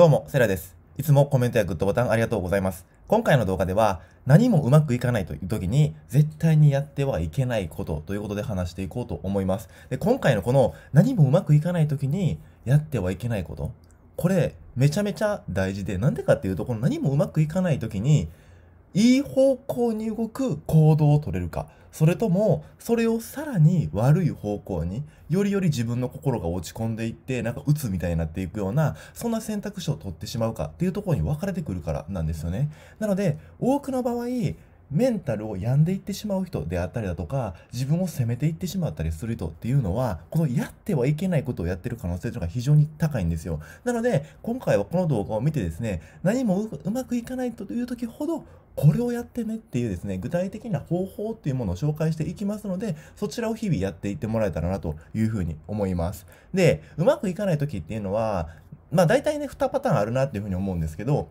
どうも、セラです。いつもコメントやグッドボタンありがとうございます。今回の動画では、何もうまくいかないという時に、絶対にやってはいけないことということで話していこうと思います。で、今回のこの、何もうまくいかない時に、やってはいけないこと。これ、めちゃめちゃ大事で、なんでかっていうと、この何もうまくいかない時に、いい方向に動く行動を取れるか。それともそれをさらに悪い方向によりより自分の心が落ち込んでいってなんか鬱みたいになっていくようなそんな選択肢を取ってしまうかっていうところに分かれてくるからなんですよねなので多くの場合メンタルを病んでいってしまう人であったりだとか、自分を責めていってしまったりする人っていうのは、このやってはいけないことをやってる可能性というのが非常に高いんですよ。なので、今回はこの動画を見てですね、何もうまくいかないという時ほど、これをやってねっていうですね、具体的な方法っていうものを紹介していきますので、そちらを日々やっていってもらえたらなというふうに思います。で、うまくいかない時っていうのは、まあ大体ね、2パターンあるなっていうふうに思うんですけど、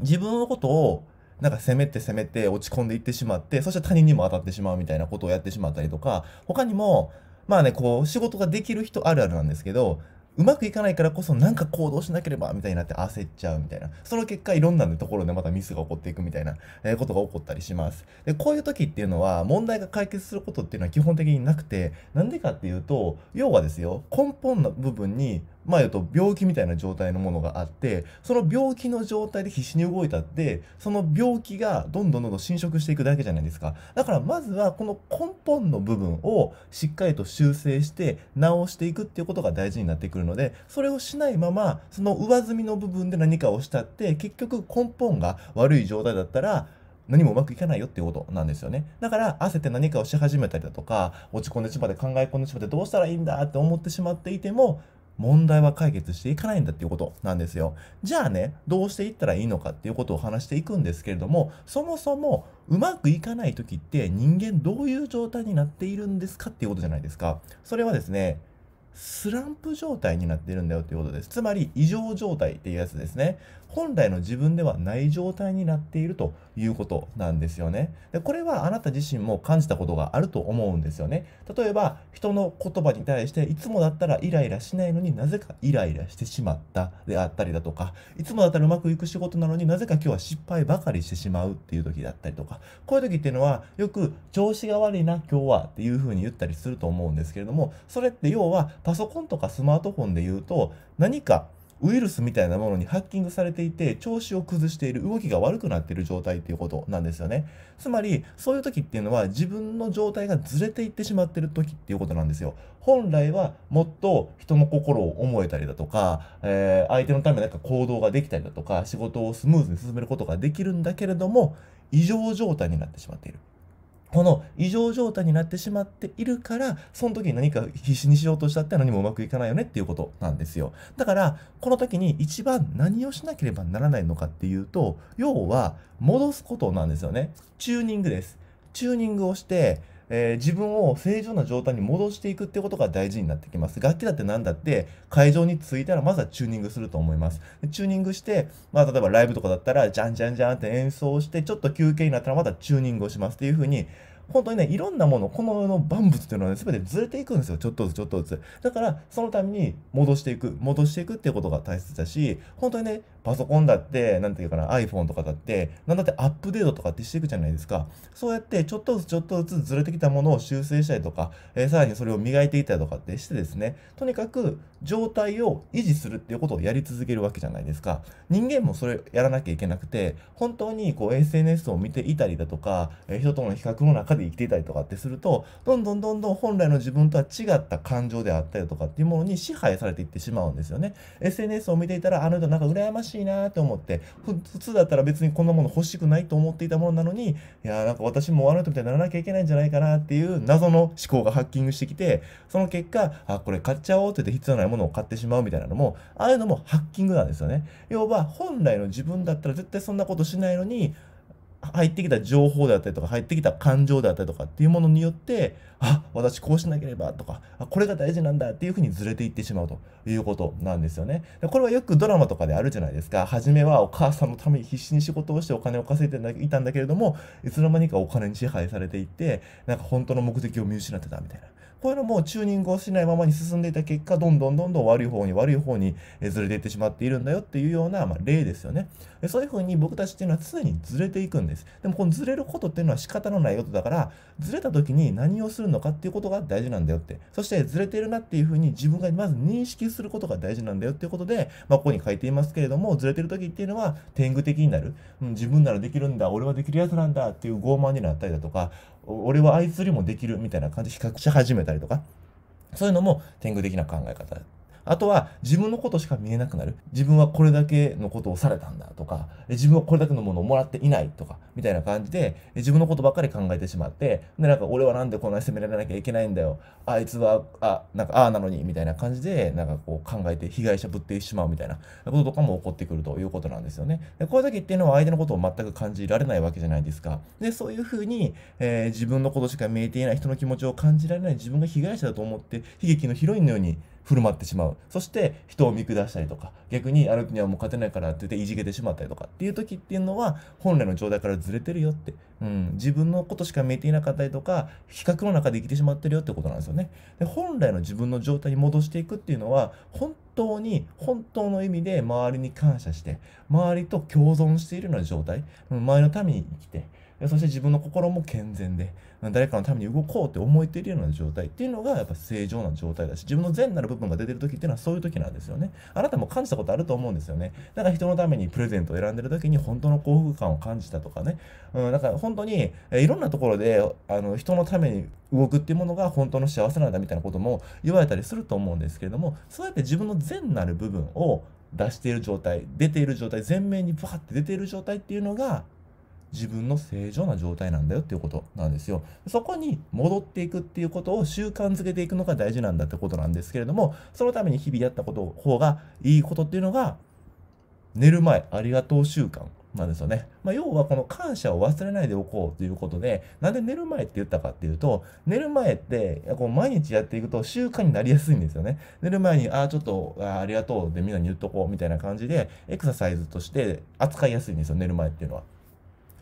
自分のことをなんか攻めて攻めて落ち込んでいってしまって、そして他人にも当たってしまうみたいなことをやってしまったりとか、他にも、まあね、こう、仕事ができる人あるあるなんですけど、うまくいかないからこそなんか行動しなければみたいになって焦っちゃうみたいな。その結果いろんなところでまたミスが起こっていくみたいな、えことが起こったりします。で、こういう時っていうのは問題が解決することっていうのは基本的になくて、なんでかっていうと、要はですよ、根本の部分にまあ言うと病気みたいな状態のものがあって、その病気の状態で必死に動いたって、その病気がどんどんどんどん侵食していくだけじゃないですか。だからまずはこの根本の部分をしっかりと修正して直していくっていうことが大事になってくるので、それをしないまま、その上積みの部分で何かをしたって、結局根本が悪い状態だったら、何もうまくいかないよっていうことなんですよね。だから焦って何かをし始めたりだとか、落ち込んでしまって考え込んでしまってどうしたらいいんだって思ってしまっていても、問題は解決していかないんだっていうことなんですよ。じゃあね、どうしていったらいいのかっていうことを話していくんですけれども、そもそもうまくいかない時って人間どういう状態になっているんですかっていうことじゃないですか。それはですね、スランプ状態になってるんだよっていうことです。つまり異常状態っていうやつですね。本来の自分ではない状態になっているということなんですよね。でこれはあなた自身も感じたことがあると思うんですよね。例えば人の言葉に対していつもだったらイライラしないのになぜかイライラしてしまったであったりだとか、いつもだったらうまくいく仕事なのになぜか今日は失敗ばかりしてしまうっていう時だったりとか、こういう時っていうのはよく調子が悪いな今日はっていうふうに言ったりすると思うんですけれども、それって要はパソコンとかスマートフォンで言うと、何かウイルスみたいなものにハッキングされていて、調子を崩している、動きが悪くなっている状態っていうことなんですよね。つまり、そういう時っていうのは、自分の状態がずれていってしまっている時っていうことなんですよ。本来は、もっと人の心を思えたりだとか、えー、相手のためなんか行動ができたりだとか、仕事をスムーズに進めることができるんだけれども、異常状態になってしまっている。この異常状態になってしまっているから、その時に何か必死にしようとしたって何もうまくいかないよねっていうことなんですよ。だから、この時に一番何をしなければならないのかっていうと、要は戻すことなんですよね。チューニングです。チューニングをして、えー、自分を正常な状態に戻していくってことが大事になってきます。楽器だって何だって、会場に着いたらまずはチューニングすると思います。チューニングして、まあ、例えばライブとかだったら、じゃんじゃんじゃんって演奏して、ちょっと休憩になったらまたチューニングをしますっていうふうに、本当にね、いろんなもの、この世の万物っていうのはね、全てずれていくんですよ。ちょっとずつ、ちょっとずつ。だから、そのために戻していく、戻していくっていうことが大切だし、本当にね、パソコンだって、なんていうかな、iPhone とかだって、なんだってアップデートとかってしていくじゃないですか。そうやって、ちょっとずつ、ちょっとずつずれてきたものを修正したりとか、えー、さらにそれを磨いていたりとかってしてですね、とにかく状態を維持するっていうことをやり続けるわけじゃないですか。人間もそれやらなきゃいけなくて、本当にこう SNS を見ていたりだとか、えー、人との比較の中で生きていたりとかってするとどんどんどんどん本来の自分とは違った感情であったりとかっていうものに支配されていってしまうんですよね SNS を見ていたらあの人なんか羨ましいなって思って普通だったら別にこんなもの欲しくないと思っていたものなのにいやーなんか私もあの人みたいにならなきゃいけないんじゃないかなっていう謎の思考がハッキングしてきてその結果あこれ買っちゃおうって言って必要ないものを買ってしまうみたいなのもああいうのもハッキングなんですよね要は本来の自分だったら絶対そんなことしないのに入ってきた情報であったりとか入ってきた感情であったりとかっていうものによってあ私こうしなければとかあこれが大事なんだっていうふうにずれていってしまうということなんですよねこれはよくドラマとかであるじゃないですか初めはお母さんのために必死に仕事をしてお金を稼いでいたんだけれどもいつの間にかお金に支配されていってなんか本当の目的を見失ってたみたいなこういうのもチューニングをしないままに進んでいた結果、どんどんどんどん悪い方に悪い方にずれていってしまっているんだよっていうような、まあ、例ですよね。そういうふうに僕たちっていうのは常にずれていくんです。でもこのずれることっていうのは仕方のないことだから、ずれた時に何をするのかっていうことが大事なんだよって。そしてずれているなっていうふうに自分がまず認識することが大事なんだよっていうことで、まあ、ここに書いていますけれども、ずれてる時っていうのは天狗的になる。うん、自分ならできるんだ、俺はできるやつなんだっていう傲慢になったりだとか、俺はあいつよりもできるみたいな感じで比較し始めたりとかそういうのも天狗的な考え方あとは自分のことしか見えなくなる。自分はこれだけのことをされたんだとか、自分はこれだけのものをもらっていないとか、みたいな感じで、自分のことばっかり考えてしまって、で、なんか俺はなんでこんなに責められなきゃいけないんだよ。あいつは、あ、なんかああなのに、みたいな感じで、なんかこう考えて被害者ぶってしまうみたいなこととかも起こってくるということなんですよね。でこういう時っていうのは相手のことを全く感じられないわけじゃないですか。で、そういうふうに、えー、自分のことしか見えていない人の気持ちを感じられない自分が被害者だと思って、悲劇のヒロインのように、振る舞ってしまうそして人を見下したりとか逆にあの人にはもう勝てないからって言っていじけてしまったりとかっていう時っていうのは本来の状態からずれてるよって、うん、自分のことしか見えていなかったりとか比較の中で生きてしまってるよってことなんですよねで本来の自分の状態に戻していくっていうのは本当に本当の意味で周りに感謝して周りと共存しているような状態、周りのために生きて、そして自分の心も健全で、誰かのために動こうって思えているような状態っていうのがやっぱ正常な状態だし、自分の善なる部分が出てる時っていうのはそういう時なんですよね。あなたも感じたことあると思うんですよね。だから人のためにプレゼントを選んでる時に本当の幸福感を感じたとかね。うん、だから本当にいろんなところであの人のために動くっていうものが本当の幸せなんだみたいなことも言われたりすると思うんですけれども、そうやって自分の善なる部分を出している状態出ている状態前面にバッって出ている状態っていうのが自分の正常な状態なんだよっていうことなんですよ。そこに戻っていくっていうことを習慣づけていくのが大事なんだってことなんですけれども、そのために日々やったこと方がいいことっていうのが、寝る前ありがとう習慣なんですよね。まあ、要はこの感謝を忘れないでおこうということで、なんで寝る前って言ったかっていうと、寝る前ってこう毎日やっていくと習慣になりやすいんですよね。寝る前に、ああ、ちょっとあありがとうでみんなに言っとこうみたいな感じで、エクササイズとして扱いやすいんですよ、寝る前っていうのは。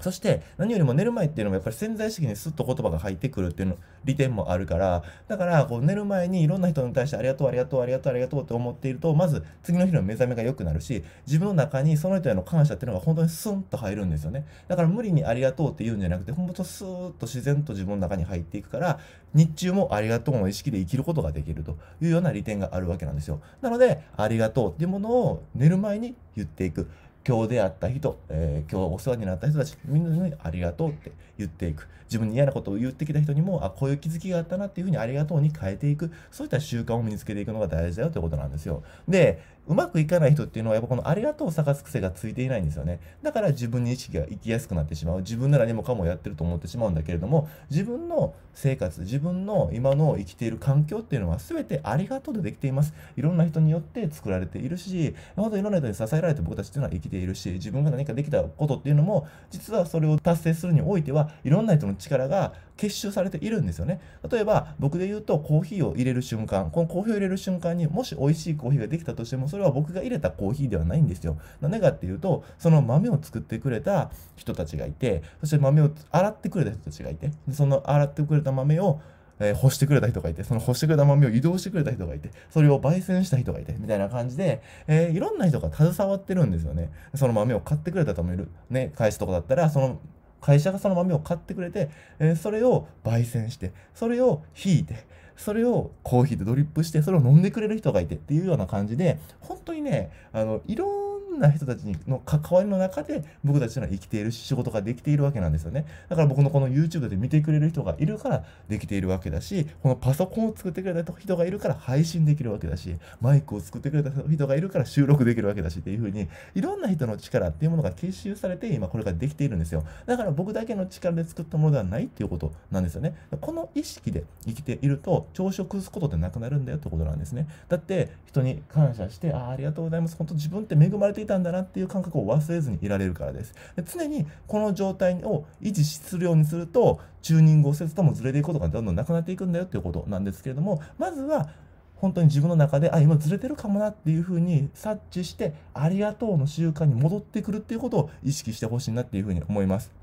そして何よりも寝る前っていうのもやっぱり潜在意識にスッと言葉が入ってくるっていうの利点もあるからだからこう寝る前にいろんな人に対してありがとうありがとうありがとうありがとうって思っているとまず次の日の目覚めが良くなるし自分の中にその人への感謝っていうのが本当にスンと入るんですよねだから無理にありがとうって言うんじゃなくてほんとスーッと自然と自分の中に入っていくから日中もありがとうの意識で生きることができるというような利点があるわけなんですよなのでありがとうっていうものを寝る前に言っていく今日出会った人、えー、今日お世話になった人たち、みんなにありがとうって言っていく。自分に嫌なことを言ってきた人にも、あ、こういう気づきがあったなっていうふうにありがとうに変えていく。そういった習慣を身につけていくのが大事だよということなんですよ。で、うまくいかない人っていうのはやっぱこのありがとうを探す癖がついていないんですよね。だから自分に意識が行きやすくなってしまう。自分なら何もかもやってると思ってしまうんだけれども、自分の生活、自分の今の生きている環境っていうのは全てありがとうでできています。いろんな人によって作られているし、本当いろんな人に支えられて僕たちっていうのは生きているし、自分が何かできたことっていうのも、実はそれを達成するにおいては、いろんな人の力が結集されているんですよね。例えば、僕で言うと、コーヒーを入れる瞬間、このコーヒーを入れる瞬間にもし美味しいコーヒーができたとしても、それは僕が入れたコーヒーではないんですよ。なんでかっていうと、その豆を作ってくれた人たちがいて、そして豆を洗ってくれた人たちがいて、その洗ってくれた豆をえ干してくれた人がいて、その干してくれた豆を移動してくれた人がいて、それを焙煎した人がいて、みたいな感じで、えー、いろんな人が携わってるんですよね。その豆を買ってくれた人もいる。ね、返すとこだったら、その会社がその豆を買ってくれて、えー、それを焙煎して、それをひいて、それをコーヒーでドリップして、それを飲んでくれる人がいてっていうような感じで、本当にね、あの、いろんんな人たちの関わりの中で僕たちのは生きているし仕事ができているわけなんですよねだから僕のこの YouTube で見てくれる人がいるからできているわけだしこのパソコンを作ってくれた人がいるから配信できるわけだしマイクを作ってくれた人がいるから収録できるわけだしっていうふうにいろんな人の力っていうものが結集されて今これができているんですよだから僕だけの力で作ったものではないっていうことなんですよねこの意識で生きていると朝食すことってなくなるんだよってことなんですねだって人に感謝してあありがとうございます本当自分って恵まれてていたんだなっていう感覚を忘れずにいられるからです。で常にこの状態を維持するようにすると、チューニングをせずともずれていくことがどんどんなくなっていくんだよっていうことなんですけれども、まずは、本当に自分の中で、あ、今ずれてるかもなっていうふうに察知して、ありがとうの習慣に戻ってくるっていうことを意識してほしいなっていうふうに思います。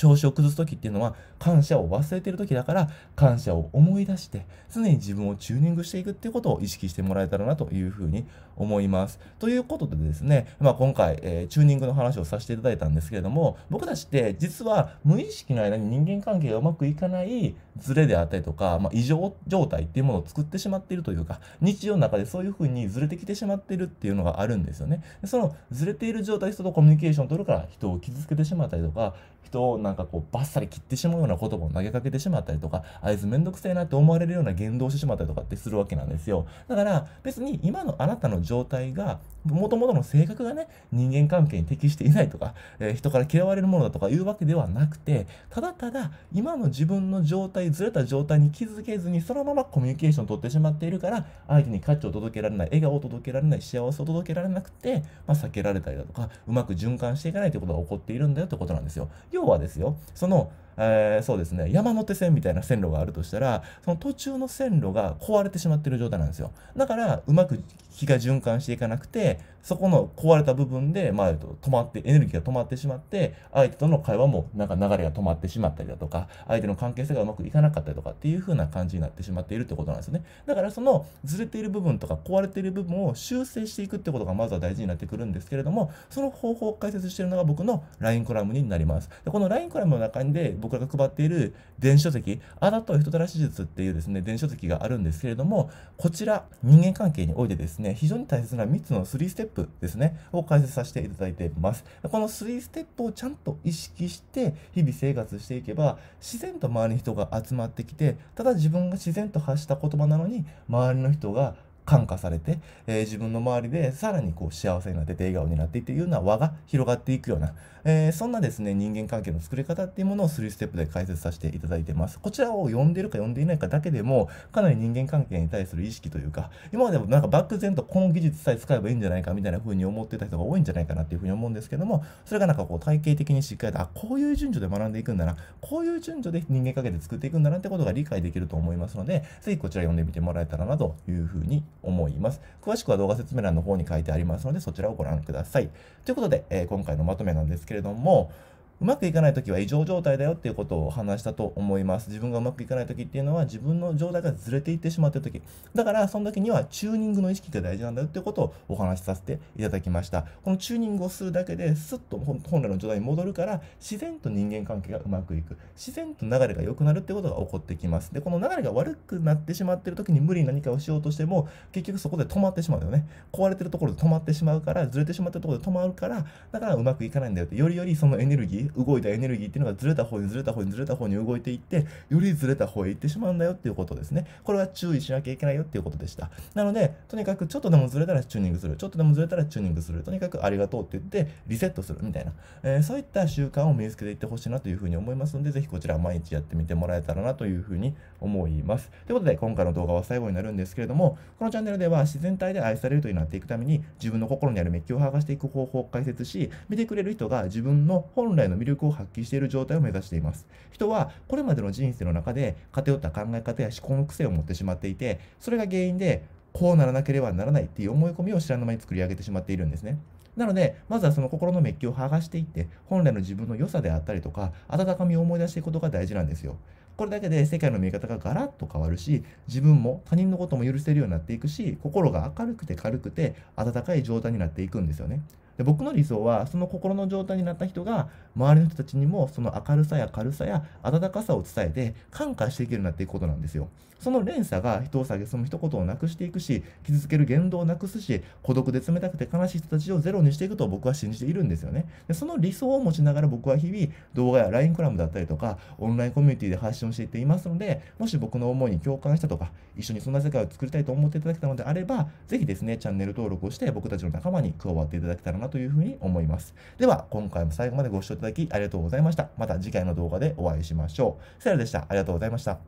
調子を崩す時っていうのは感謝を忘れてる時だから感謝を思い出して常に自分をチューニングしていくっていうことを意識してもらえたらなというふうに思います。ということでですね、まあ、今回、えー、チューニングの話をさせていただいたんですけれども僕たちって実は無意識の間に人間関係がうまくいかないズレであったりとか、まあ、異常状態っていうものを作ってしまっているというか日常の中でそういうふうにずれてきてしまっているっていうのがあるんですよね。そのずれている状態人とコミュニケーションを取るから人を傷つけてしまったりとか人をなんかこうバッサリ切ってしまうような言葉を投げかけてしまったりとかあいつめんどくせえなって思われるような言動をしてしまったりとかってするわけなんですよだから別に今のあなたの状態がもともとの性格がね、人間関係に適していないとか、えー、人から嫌われるものだとかいうわけではなくて、ただただ今の自分の状態、ずれた状態に気づけずに、そのままコミュニケーションを取ってしまっているから、相手に価値を届けられない、笑顔を届けられない、幸せを届けられなくて、まあ、避けられたりだとか、うまく循環していかないということが起こっているんだよということなんですよ。要はですよ、その、えー、そうですね山手線みたいな線路があるとしたらその途中の線路が壊れてしまってる状態なんですよだからうまく気が循環していかなくてそこの壊れた部分で、まあ、止まってエネルギーが止まってしまって相手との会話もなんか流れが止まってしまったりだとか相手の関係性がうまくいかなかったりとかっていう風な感じになってしまっているってことなんですよねだからそのずれている部分とか壊れている部分を修正していくってことがまずは大事になってくるんですけれどもその方法を解説しているのが僕の LINE コラムになりますでこの LINE コラムの中で僕らが配っている電子書籍、あだと人たらし術っていうですね、電子書籍があるんですけれども、こちら、人間関係においてですね、非常に大切な3つの3ステップですね、を解説させていただいています。この3ステップをちゃんと意識して、日々生活していけば、自然と周りに人が集まってきて、ただ自分が自然と発した言葉なのに、周りの人が感化されて、えー、自分の周りでさらにこう幸せになってて笑顔になっていっていうような輪が広がっていくような、えー、そんなですね人間関係の作り方っていうものを3ステップで解説させていただいてますこちらを読んでるか読んでいないかだけでもかなり人間関係に対する意識というか今までもなんか漠然とこの技術さえ使えばいいんじゃないかみたいな風に思ってた人が多いんじゃないかなっていう風に思うんですけどもそれがなんかこう体系的にしっかりとあこういう順序で学んでいくんだなこういう順序で人間関係で作っていくんだなってことが理解できると思いますので是非こちら読んでみてもらえたらなという風に思います。詳しくは動画説明欄の方に書いてありますので、そちらをご覧ください。ということで、えー、今回のまとめなんですけれども、うまくいかない時は異常状態だよっていうことを話したと思います。自分がうまくいかない時っていうのは自分の状態がずれていってしまってる時。だからその時にはチューニングの意識が大事なんだよっていうことをお話しさせていただきました。このチューニングをするだけですっと本来の状態に戻るから自然と人間関係がうまくいく。自然と流れが良くなるってことが起こってきます。で、この流れが悪くなってしまってる時に無理に何かをしようとしても結局そこで止まってしまうよね。壊れてるところで止まってしまうからずれてしまってるところで止まるからだからうまくいかないんだよってよりよりそのエネルギー動いたエネルギーっていうのがずれた方にずれた方にずれた方に動いていってよりずれた方へ行ってしまうんだよっていうことですねこれは注意しなきゃいけないよっていうことでしたなのでとにかくちょっとでもずれたらチューニングするちょっとでもずれたらチューニングするとにかくありがとうって言ってリセットするみたいな、えー、そういった習慣を身につけていってほしいなというふうに思いますのでぜひこちら毎日やってみてもらえたらなというふうに思いますということで今回の動画は最後になるんですけれどもこのチャンネルでは自然体で愛されるというなっていくために自分の心にあるメッキを剥がしていく方法を解説し見てくれる人が自分の本来の魅力を発揮している状態を目指しています。人はこれまでの人生の中で偏った考え方や思考の癖を持ってしまっていて、それが原因でこうならなければならないっていう思い込みを知らぬ間に作り上げてしまっているんですね。なので、まずはその心のメッキを剥がしていって、本来の自分の良さであったりとか、温かみを思い出していくことが大事なんですよ。これだけで世界の見え方がガラッと変わるし、自分も他人のことも許せるようになっていくし、心が明るくて軽くて温かい状態になっていくんですよね。で僕の理想はその心の状態になった人が周りの人たちにもその明るさや軽さや温かさを伝えて感化していけるようになっていくことなんですよその連鎖が人を下げその一言をなくしていくし傷つける言動をなくすし孤独で冷たくて悲しい人たちをゼロにしていくと僕は信じているんですよねでその理想を持ちながら僕は日々動画や LINE クラブだったりとかオンラインコミュニティで発信をしていっていますのでもし僕の思いに共感したとか一緒にそんな世界を作りたいと思っていただけたのであればぜひですねチャンネル登録をして僕たちの仲間に加わっていただけたらなとというふうに思います。では、今回も最後までご視聴いただきありがとうございました。また次回の動画でお会いしましょう。セラでした。ありがとうございました。